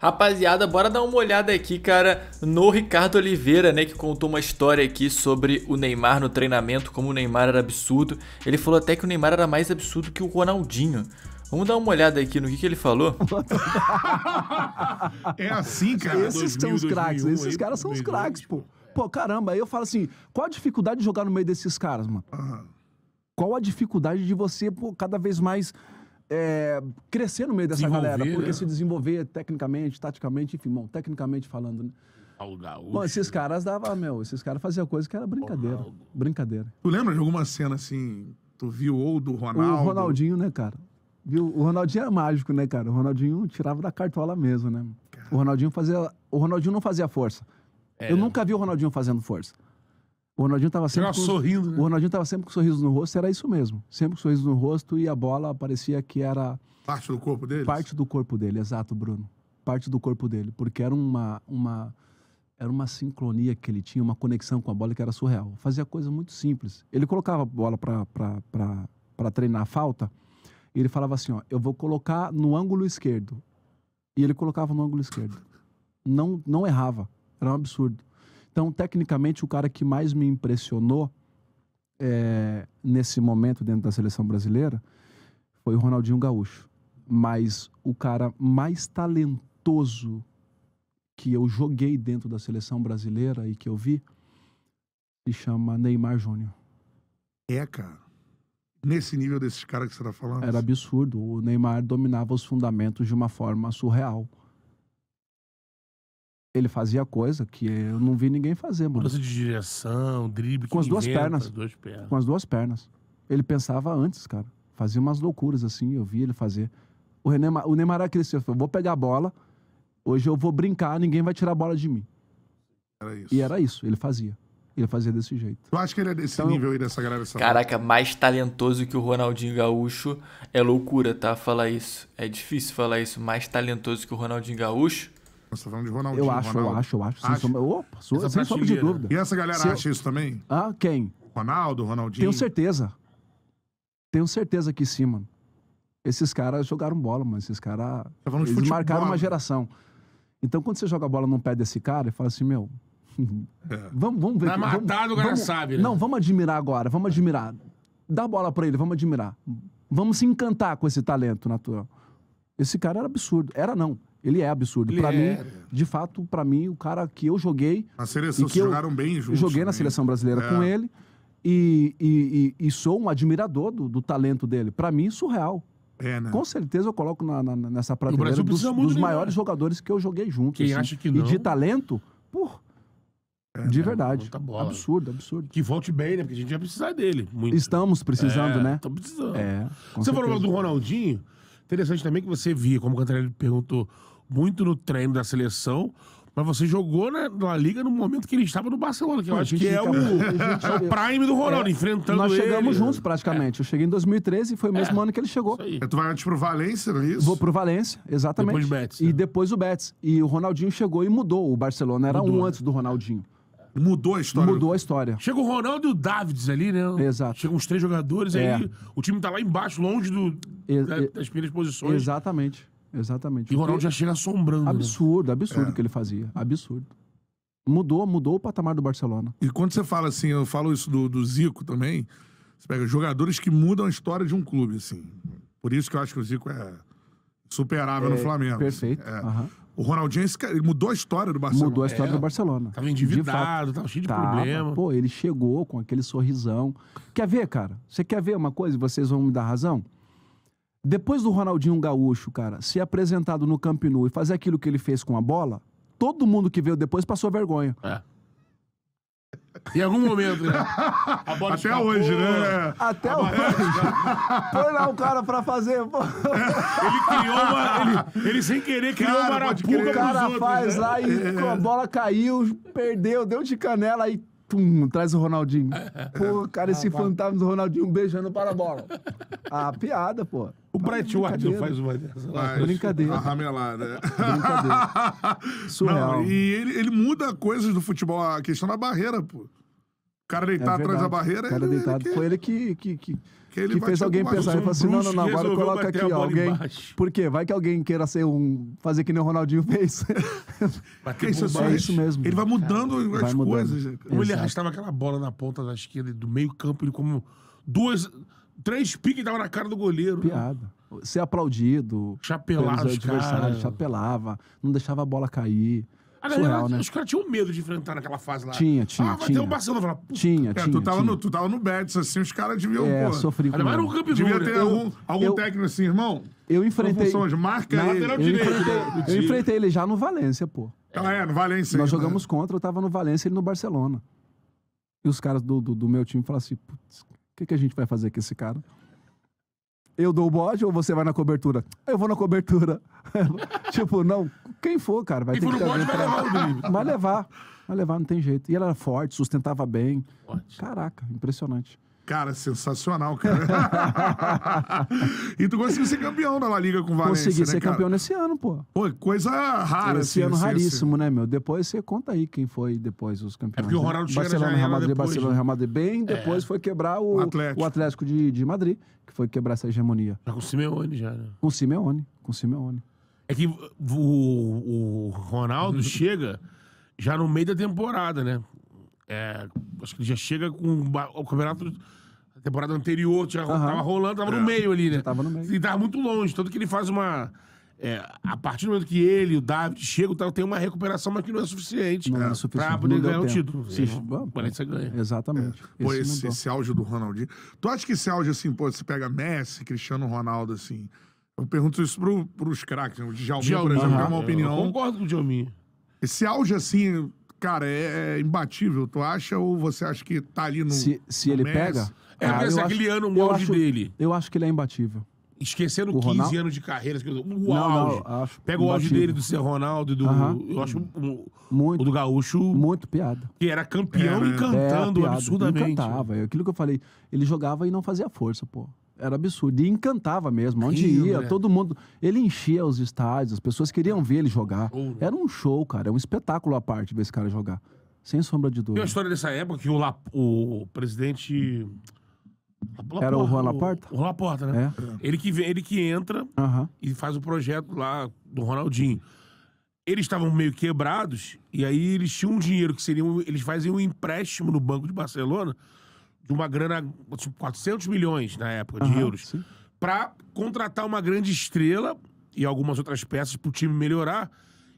Rapaziada, bora dar uma olhada aqui, cara, no Ricardo Oliveira, né, que contou uma história aqui sobre o Neymar no treinamento, como o Neymar era absurdo. Ele falou até que o Neymar era mais absurdo que o Ronaldinho. Vamos dar uma olhada aqui no que, que ele falou. é assim, cara. Esses 2000, são os craques, esses aí, caras são os craques, pô. Tipo. Pô, caramba, aí eu falo assim, qual a dificuldade de jogar no meio desses caras, mano? Qual a dificuldade de você, pô, cada vez mais é, crescer no meio dessa galera, né? porque né? se desenvolver tecnicamente, taticamente, enfim, bom, tecnicamente falando, né? Bom, esses caras davam, meu, esses caras faziam coisa que era brincadeira. Ronaldo. Brincadeira. Tu lembra de alguma cena assim, tu viu ou do Ronaldo? O Ronaldinho, né, cara? Viu? O Ronaldinho é mágico, né, cara? O Ronaldinho tirava da cartola mesmo, né? Cara. O Ronaldinho fazia. O Ronaldinho não fazia força. É. Eu nunca vi o Ronaldinho fazendo força. O Ronaldinho estava sempre. Com, sorrindo, né? O Ronaldinho tava sempre com sorriso no rosto, era isso mesmo. Sempre com sorriso no rosto e a bola parecia que era. Parte do corpo dele? Parte do corpo dele, exato, Bruno. Parte do corpo dele. Porque era uma, uma, era uma sincronia que ele tinha, uma conexão com a bola que era surreal. Fazia coisa muito simples. Ele colocava a bola para treinar a falta e ele falava assim: ó, eu vou colocar no ângulo esquerdo. E ele colocava no ângulo esquerdo. Não, não errava. Era um absurdo. Então, tecnicamente, o cara que mais me impressionou é, nesse momento dentro da seleção brasileira foi o Ronaldinho Gaúcho. Mas o cara mais talentoso que eu joguei dentro da seleção brasileira e que eu vi se chama Neymar Júnior. É, cara. Nesse nível desses caras que você está falando? Era absurdo. O Neymar dominava os fundamentos de uma forma surreal. Ele fazia coisa que eu não vi ninguém fazer, mano. de direção, drible, com as duas inventa, pernas, duas pernas. Com as duas pernas. Ele pensava antes, cara. Fazia umas loucuras assim, eu vi ele fazer. O, René, o Neymar cresceu, assim, falou: vou pegar a bola, hoje eu vou brincar, ninguém vai tirar a bola de mim. Era isso. E era isso, ele fazia. Ele fazia desse jeito. Eu acho que ele é desse então, nível aí dessa galera. Dessa caraca, mais talentoso que o Ronaldinho Gaúcho é loucura, tá? Falar isso. É difícil falar isso. Mais talentoso que o Ronaldinho Gaúcho você tá falando de Ronaldinho. Eu acho, Ronaldo. eu acho, eu acho. Sem, acha? Opa, sua, sem sombra de dúvida. E essa galera Se acha isso também? Ah, quem? Ronaldo, Ronaldinho? Tenho certeza. Tenho certeza que sim, mano. Esses caras jogaram bola, mano. Esses caras. Tá eles futebol, marcaram uma né? geração. Então, quando você joga a bola num pé desse cara e fala assim, meu. É. vamos, vamos ver. É Vai matar, o cara vamos, sabe, né? Não, vamos admirar agora, vamos admirar. Dá bola pra ele, vamos admirar. Vamos se encantar com esse talento natural. Esse cara era absurdo. Era não. Ele é absurdo. Para mim, de fato, para mim, o cara que eu joguei. A seleção, que jogaram bem juntos. Joguei também. na né? seleção brasileira é. com ele. E, e, e, e, sou um admirador do, do talento dele. Para mim, surreal. É, né? Com certeza eu coloco na, na, nessa prateleira dos, dos maiores jogadores que eu joguei junto. Quem assim. acha que não... E de talento, por... É, de né? verdade. Bola, absurdo, absurdo. Que volte bem, né? Porque a gente vai precisar dele. Muito. Estamos precisando, é, né? Estamos precisando. É, Você certeza. falou do Ronaldinho. Interessante também que você via, como o Cantarelli perguntou, muito no treino da seleção, mas você jogou na, na, Liga no momento que ele estava no Barcelona, que eu acho que é, é, o, o prime do Ronaldo, é, enfrentando Nós chegamos ele. juntos praticamente. É. Eu cheguei em 2013 e foi o mesmo é. ano que ele chegou. É, tu vai antes pro Valência, não é isso? Vou pro Valência, exatamente. Depois o Betis. E né? depois o Betis. E o Ronaldinho chegou e mudou. O Barcelona era mudou, um né? antes do Ronaldinho. Mudou a história. Mudou a história. Chega o Ronaldo e o Davids ali, né? Exato. Chegam uns três jogadores, é. aí o time tá lá embaixo, longe do, da, das primeiras posições. Exatamente. Exatamente. E o Ronaldo já chega assombrando. Né? Absurdo, absurdo o é. que ele fazia. Absurdo. Mudou, mudou o patamar do Barcelona. E quando você fala assim, eu falo isso do, do Zico também, você pega jogadores que mudam a história de um clube, assim. Por isso que eu acho que o Zico é superável é, no Flamengo. Assim. Perfeito. Assim. É. Uhum. O Ronaldinho ele mudou a história do Barcelona. Mudou a história é, do Barcelona. Tava endividado, tava cheio de tava, problema. Pô, ele chegou com aquele sorrisão. Quer ver, cara? Você quer ver uma coisa? Vocês vão me dar razão? Depois do Ronaldinho Gaúcho, cara, ser apresentado no Camp Nou e fazer aquilo que ele fez com a bola, todo mundo que veio depois passou vergonha. É. Em algum momento, né? A bola Até escapou, hoje, né? Até hoje. Foi lá o cara pra fazer. Ele criou uma. Ele, ele sem querer criou cara, uma arapuca O cara outros, faz né? lá e é. a bola caiu, perdeu, deu de canela aí. E pum, traz o Ronaldinho. Pô, cara, esse ah, fantasma do Ronaldinho beijando para a bola. Ah, piada, pô. O Brett Ward faz uma Faz brincadeira. ramelada. É. Brincadeira. Surreal. Não, e ele, ele muda coisas do futebol, a questão da barreira, pô cara deitado é atrás da barreira. Cara ele, deitado. Ele que... Foi ele que, que, que, que, ele que fez alguém pensar. Ele falou assim: não, não, não, agora coloca aqui, ó, alguém. Embaixo. Por quê? Vai que alguém queira ser um. fazer que nem o Ronaldinho fez. Bater isso, é isso mesmo. Ele vai mudando as vai coisas. Mudando. Né, ele arrastava aquela bola na ponta da esquerda, do meio-campo, ele como duas. Três piques dava na cara do goleiro. Piada. Ser aplaudido. Chapelava Chapelava. Não deixava a bola cair. A galera, Surreal, né? Os caras tinham medo de enfrentar naquela fase lá. Tinha, tinha. Ah, vai tinha. ter um Barcelona. Falar, tinha, é, tinha. Tu tava, tinha. No, tu tava no Betis, assim, os caras deviam. É, pô, sofri com Mas né? um campeão. Devia ter eu, algum, algum eu, técnico assim, irmão. Eu enfrentei. Funções, marca na, ele. Eu, direito, enfrentei, eu enfrentei ele já no Valência, pô. Ah, é, no Valência. Nós aí, né? jogamos né? contra, eu tava no Valência e ele no Barcelona. E os caras do, do, do meu time falaram assim: putz, o que, que a gente vai fazer com esse cara? eu dou o bode ou você vai na cobertura? Eu vou na cobertura. tipo, não, quem for, cara, vai ter que vai levar o Vai levar. Vai levar, não tem jeito. E ela era forte, sustentava bem. Forte. Caraca, impressionante. Cara, sensacional, cara. e tu conseguiu ser campeão da La Liga com o Valencia? Consegui né, ser cara? campeão nesse ano, pô. Pô, coisa rara, Esse assim, ano assim, raríssimo, assim. né, meu? Depois você conta aí quem foi depois os campeões. É porque o né? Ronaldo né? Barcelona, é Real Madrid, depois, Barcelona, né? Real Madrid. Bem é. depois foi quebrar o, o Atlético, o Atlético de, de Madrid, que foi quebrar essa hegemonia. Tá com o Simeone, já, né? Com o Simeone, com o Simeone. É que o, o Ronaldo chega já no meio da temporada, né? É, acho que ele já chega com o campeonato A temporada anterior, já Aham. tava rolando, tava no é, meio ali, né? Já tava no meio. E tava muito longe, tanto que ele faz uma. é, a partir do momento que ele, o David, chegam, tal, tem uma recuperação, mas que não é suficiente Não é suficiente, pra poder não ganhar o título. Sim. Sim. Parece que ganha. Exatamente. É. Pô, esse, esse, esse auge do Ronaldinho. Tu acha que esse auge, assim, pô, você pega Messi, Cristiano Ronaldo, assim, eu pergunto isso pro, pros craques. Né? O Djalminha, Djalminha, por exemplo, é uma opinião. Eu concordo com o Djalminha. Esse auge, assim, cara, é, é, imbatível. Tu acha ou você acha que tá ali no. Se, se no ele Messi? pega. É, cara, mas é aquele ano o auge dele. Eu acho que ele é imbatível. Esquecendo o 15 Ronaldo? anos de carreira. O auge. Não, não, pega imbatível. o auge dele do ser Ronaldo, e do. Uhum. Eu acho um, muito, o do Gaúcho. Muito piada. Que era campeão era, e é. cantando é, absurdamente. Ele cantava. É aquilo que eu falei. Ele jogava e não fazia força, pô era absurdo. E encantava mesmo. Onde Rio, ia, né? todo mundo. Ele enchia os estádios, as pessoas queriam ver ele jogar. Ouro. Era um show, cara. É um espetáculo à parte ver esse cara jogar. Sem sombra de dúvida. E a história dessa época que o, La... o presidente. Laporta, era o Juan Laporta? O, Laporta, né? É. Ele, que, vem, ele que entra e faz o projeto lá do Ronaldinho. Eles estavam meio quebrados e aí eles tinham um dinheiro que seria. Um... eles faziam um empréstimo no Banco de Barcelona de uma grana, 400 tipo, milhões na época de uhum, euros, para contratar uma grande estrela e algumas outras peças para o time melhorar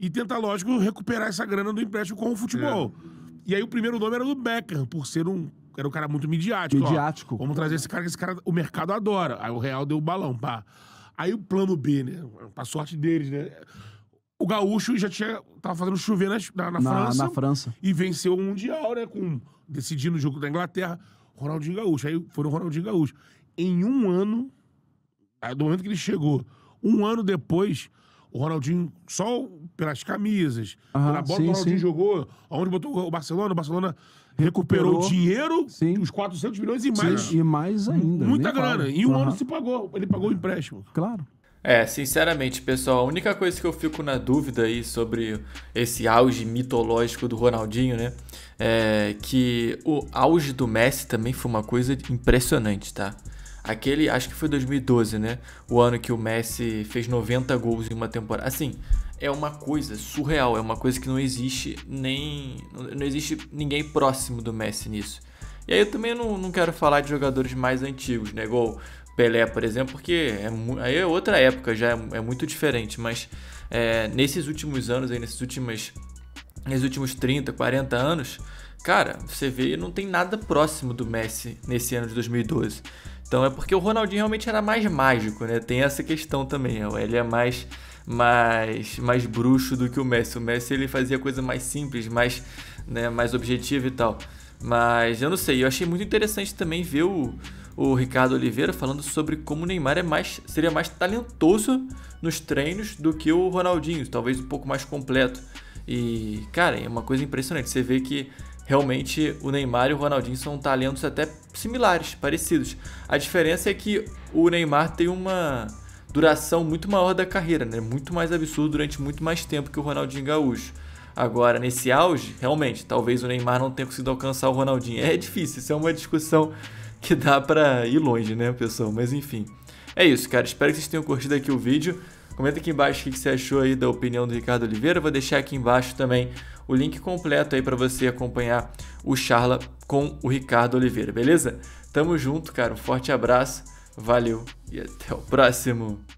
e tentar, lógico, recuperar essa grana do empréstimo com o futebol. É. E aí o primeiro nome era do Becker por ser um. Era um cara muito midiático. Midiático. Ó, vamos trazer esse cara, que esse cara o mercado adora. Aí o Real deu o balão, pá. Aí o plano B, né? Pra sorte deles, né? O Gaúcho já tinha. tava fazendo chover na, na, na, na França. Na França. E venceu o Mundial, né? Com, decidindo o jogo da Inglaterra. Ronaldinho Gaúcho. Aí foram Ronaldinho Gaúcho. Em um ano, do momento que ele chegou, um ano depois, o Ronaldinho, só pelas camisas, ah, pela bola sim, que o Ronaldinho sim. jogou, onde botou o Barcelona, o Barcelona recuperou, recuperou dinheiro, sim. os 400 milhões e mais. Sim, e mais ainda. Muita grana. Falo. Em um uhum. ano se pagou. Ele pagou o empréstimo. Claro. É, sinceramente, pessoal, a única coisa que eu fico na dúvida aí sobre esse auge mitológico do Ronaldinho, né? É que o auge do Messi também foi uma coisa impressionante, tá? Aquele, acho que foi 2012, né? O ano que o Messi fez 90 gols em uma temporada. Assim, é uma coisa surreal, é uma coisa que não existe nem. Não existe ninguém próximo do Messi nisso. E aí eu também não, não quero falar de jogadores mais antigos, né? Igual Pelé, por exemplo, porque é, aí é outra época, já é, é muito diferente, mas é, nesses últimos anos, aí, nesses últimos, nesses últimos 30, 40 anos, cara, você vê não tem nada próximo do Messi nesse ano de 2012. Então é porque o Ronaldinho realmente era mais mágico, né? Tem essa questão também, é, ele é mais mais mais bruxo do que o Messi. O Messi ele fazia coisa mais simples, mais né, mais objetiva e tal. Mas eu não sei, eu achei muito interessante também ver o o Ricardo Oliveira falando sobre como o Neymar é mais, seria mais talentoso nos treinos do que o Ronaldinho, talvez um pouco mais completo. E, cara, é uma coisa impressionante. Você vê que realmente o Neymar e o Ronaldinho são talentos até similares, parecidos. A diferença é que o Neymar tem uma duração muito maior da carreira, né? Muito mais absurdo durante muito mais tempo que o Ronaldinho Gaúcho. Agora, nesse auge, realmente, talvez o Neymar não tenha conseguido alcançar o Ronaldinho. É difícil, isso é uma discussão que dá pra ir longe, né, pessoal? Mas enfim. É isso, cara. Espero que vocês tenham curtido aqui o vídeo. Comenta aqui embaixo o que você achou aí da opinião do Ricardo Oliveira. vou deixar aqui embaixo também o link completo aí para você acompanhar o Charla com o Ricardo Oliveira, beleza? Tamo junto, cara. Um forte abraço, valeu e até o próximo.